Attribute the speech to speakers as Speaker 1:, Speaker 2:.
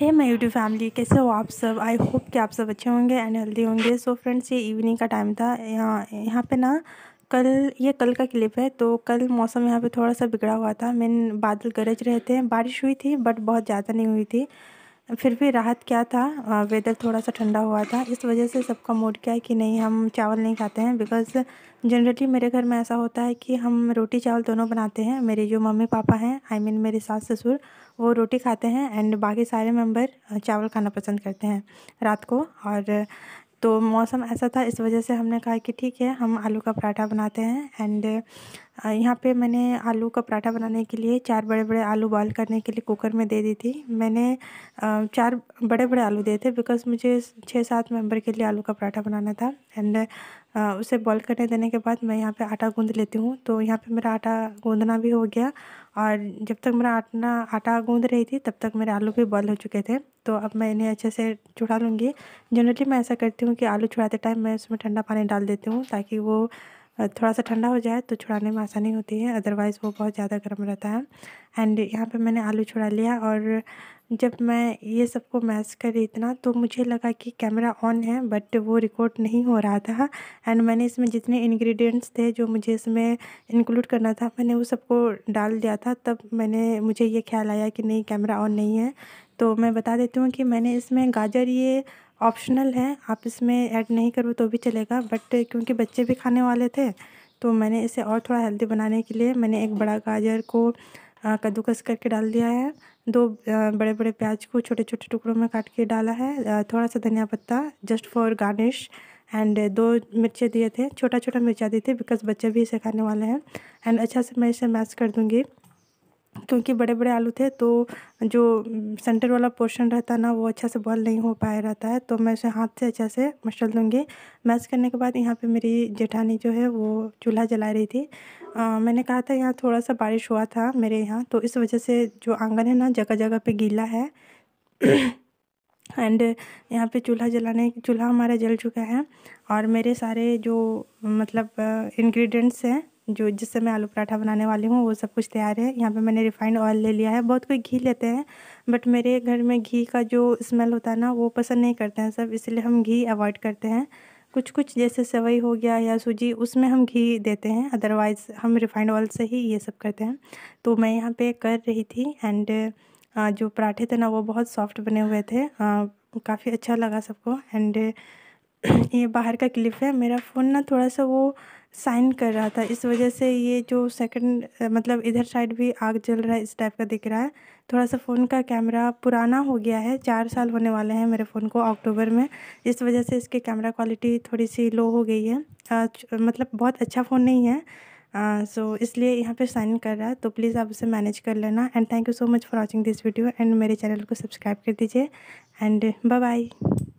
Speaker 1: hey my YouTube family कैसे हो आप सब आई होप कि आप सब अच्छे होंगे एंड हेल्दी होंगे सो फ्रेंड्स ये इवनिंग का टाइम था यहाँ यहाँ पे ना कल ये कल का क्लिप है तो कल मौसम यहाँ पे थोड़ा सा बिगड़ा हुआ था मेन बादल गरज रहे थे बारिश हुई थी बट बहुत ज़्यादा नहीं हुई थी फिर भी राहत क्या था वेदर थोड़ा सा ठंडा हुआ था इस वजह से सबका मूड क्या है कि नहीं हम चावल नहीं खाते हैं बिकॉज़ जनरली मेरे घर में ऐसा होता है कि हम रोटी चावल दोनों बनाते हैं मेरे जो मम्मी पापा हैं आई I मीन mean मेरे सास ससुर वो रोटी खाते हैं एंड बाकी सारे मेंबर चावल खाना पसंद करते हैं रात को और तो मौसम ऐसा था इस वजह से हमने कहा कि ठीक है हम आलू का पराठा बनाते हैं एंड यहाँ पे मैंने आलू का पराठा बनाने के लिए चार बड़े बड़े आलू बॉयल करने के लिए कुकर में दे दी थी मैंने चार बड़े बड़े आलू दिए थे बिकॉज़ मुझे छः सात मेंबर के लिए आलू का पराठा बनाना था एंड उसे बॉयल करने देने के बाद मैं यहाँ पे आटा गूंद लेती हूँ तो यहाँ पे मेरा आटा गूँधना भी हो गया और जब तक मेरा आटना आटा गूँध रही थी तब तक मेरे आलू भी बॉयल हो चुके थे तो अब मैं इन्हें अच्छे से छुड़ा लूँगी जनरली मैं ऐसा करती हूँ कि आलू छुड़ाते टाइम मैं उसमें ठंडा पानी डाल देती हूँ ताकि वो थोड़ा सा ठंडा हो जाए तो छुड़ाने में आसानी होती है अदरवाइज़ वो बहुत ज़्यादा गर्म रहता है एंड यहाँ पे मैंने आलू छुड़ा लिया और जब मैं ये सबको मैस करी इतना तो मुझे लगा कि कैमरा ऑन है बट वो रिकॉर्ड नहीं हो रहा था एंड मैंने इसमें जितने इंग्रेडिएंट्स थे जो मुझे इसमें इंक्लूड करना था मैंने वो सबको डाल दिया था तब मैंने मुझे ये ख्याल आया कि नहीं कैमरा ऑन नहीं है तो मैं बता देती हूँ कि मैंने इसमें गाजर ये ऑप्शनल है आप इसमें ऐड नहीं करो तो भी चलेगा बट क्योंकि बच्चे भी खाने वाले थे तो मैंने इसे और थोड़ा हेल्दी बनाने के लिए मैंने एक बड़ा गाजर को कद्दूकस करके डाल दिया है दो बड़े बड़े प्याज को छोटे छोटे टुकड़ों में काट के डाला है थोड़ा सा धनिया पत्ता जस्ट फॉर गार्निश एंड दो मिर्चे दिए थे छोटा छोटा मिर्चा दिए थे बिकॉज बच्चे भी इसे खाने वाले हैं एंड अच्छा से मैं इसे मैश कर दूँगी क्योंकि बड़े बड़े आलू थे तो जो सेंटर वाला पोर्शन रहता है ना वो अच्छा से बॉयल नहीं हो पाया रहता है तो मैं उसे हाथ से अच्छा से मसल दूँगी मैश करने के बाद यहाँ पे मेरी जेठानी जो है वो चूल्हा जला रही थी आ, मैंने कहा था यहाँ थोड़ा सा बारिश हुआ था मेरे यहाँ तो इस वजह से जो आंगन है ना जगह जगह पर गीला है एंड यहाँ पे चूल्हा जलाने चूल्हा हमारा जल चुका है और मेरे सारे जो मतलब इंग्रेडिएंट्स हैं जो जिस समय आलू पराठा बनाने वाली हूँ वो सब कुछ तैयार है यहाँ पे मैंने रिफाइंड ऑयल ले लिया है बहुत कोई घी लेते हैं बट मेरे घर में घी का जो स्मेल होता है ना वो पसंद नहीं करते हैं सब इसलिए हम घी अवॉइड करते हैं कुछ कुछ जैसे सेवई हो गया या सूजी उसमें हम घी देते हैं अदरवाइज़ हम रिफाइंड ऑयल से ही ये सब करते हैं तो मैं यहाँ पर कर रही थी एंड जो पराठे थे ना वो बहुत सॉफ्ट बने हुए थे काफ़ी अच्छा लगा सबको एंड ये बाहर का क्लिप है मेरा फ़ोन ना थोड़ा सा वो साइन कर रहा था इस वजह से ये जो सेकंड मतलब इधर साइड भी आग जल रहा है इस टाइप का दिख रहा है थोड़ा सा फ़ोन का कैमरा पुराना हो गया है चार साल होने वाले हैं मेरे फ़ोन को अक्टूबर में इस वजह से इसके कैमरा क्वालिटी थोड़ी सी लो हो गई है आ, मतलब बहुत अच्छा फ़ोन नहीं है सो इसलिए यहाँ पे साइन कर रहा है तो प्लीज़ आप उसे मैनेज कर लेना and thank you so much for watching this video and मेरे चैनल को सब्सक्राइब कर दीजिए एंड बाय